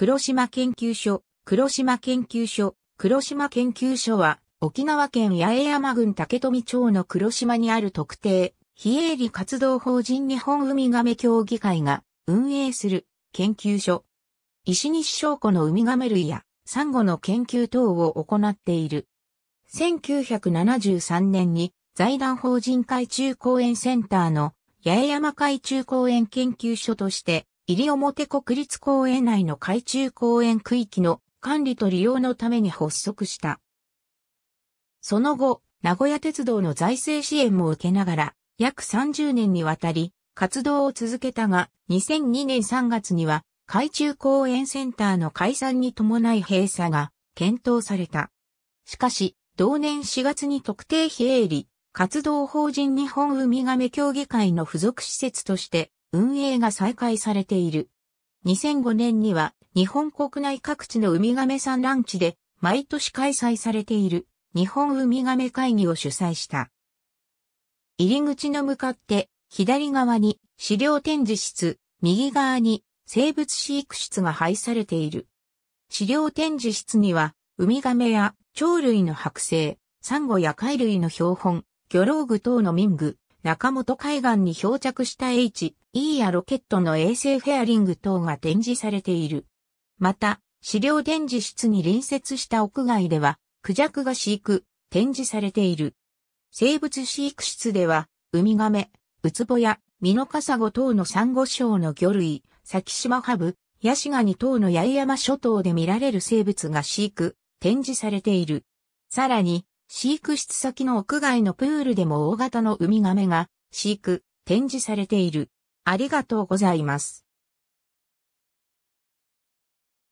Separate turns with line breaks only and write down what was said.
黒島研究所、黒島研究所、黒島研究所は、沖縄県八重山郡竹富町の黒島にある特定、非営利活動法人日本ウミガメ協議会が運営する研究所。石西証拠のウミガメ類やサンゴの研究等を行っている。1973年に財団法人海中公園センターの八重山海中公園研究所として西表国立公園内の海中公園区域の管理と利用のために発足した。その後、名古屋鉄道の財政支援も受けながら、約30年にわたり、活動を続けたが、2002年3月には、海中公園センターの解散に伴い閉鎖が検討された。しかし、同年4月に特定非営利活動法人日本ウミガメ協議会の付属施設として運営が再開されている。2005年には日本国内各地のウミガメ産卵地で毎年開催されている日本ウミガメ会議を主催した。入り口の向かって左側に資料展示室、右側に生物飼育室が配されている。資料展示室にはウミガメや鳥類の剥製、サンゴや貝類の標本、魚老具等の民具、中本海岸に漂着した H、E やロケットの衛星フェアリング等が展示されている。また、資料展示室に隣接した屋外では、クジャクが飼育、展示されている。生物飼育室では、ウミガメ、ウツボやミノカサゴ等のサンゴ礁の魚類、先島ハブ、ヤシガニ等の八重山諸島で見られる生物が飼育、展示されている。さらに、飼育室先の屋外のプールでも大型のウミガメが飼育、展示されている。ありがとうございます。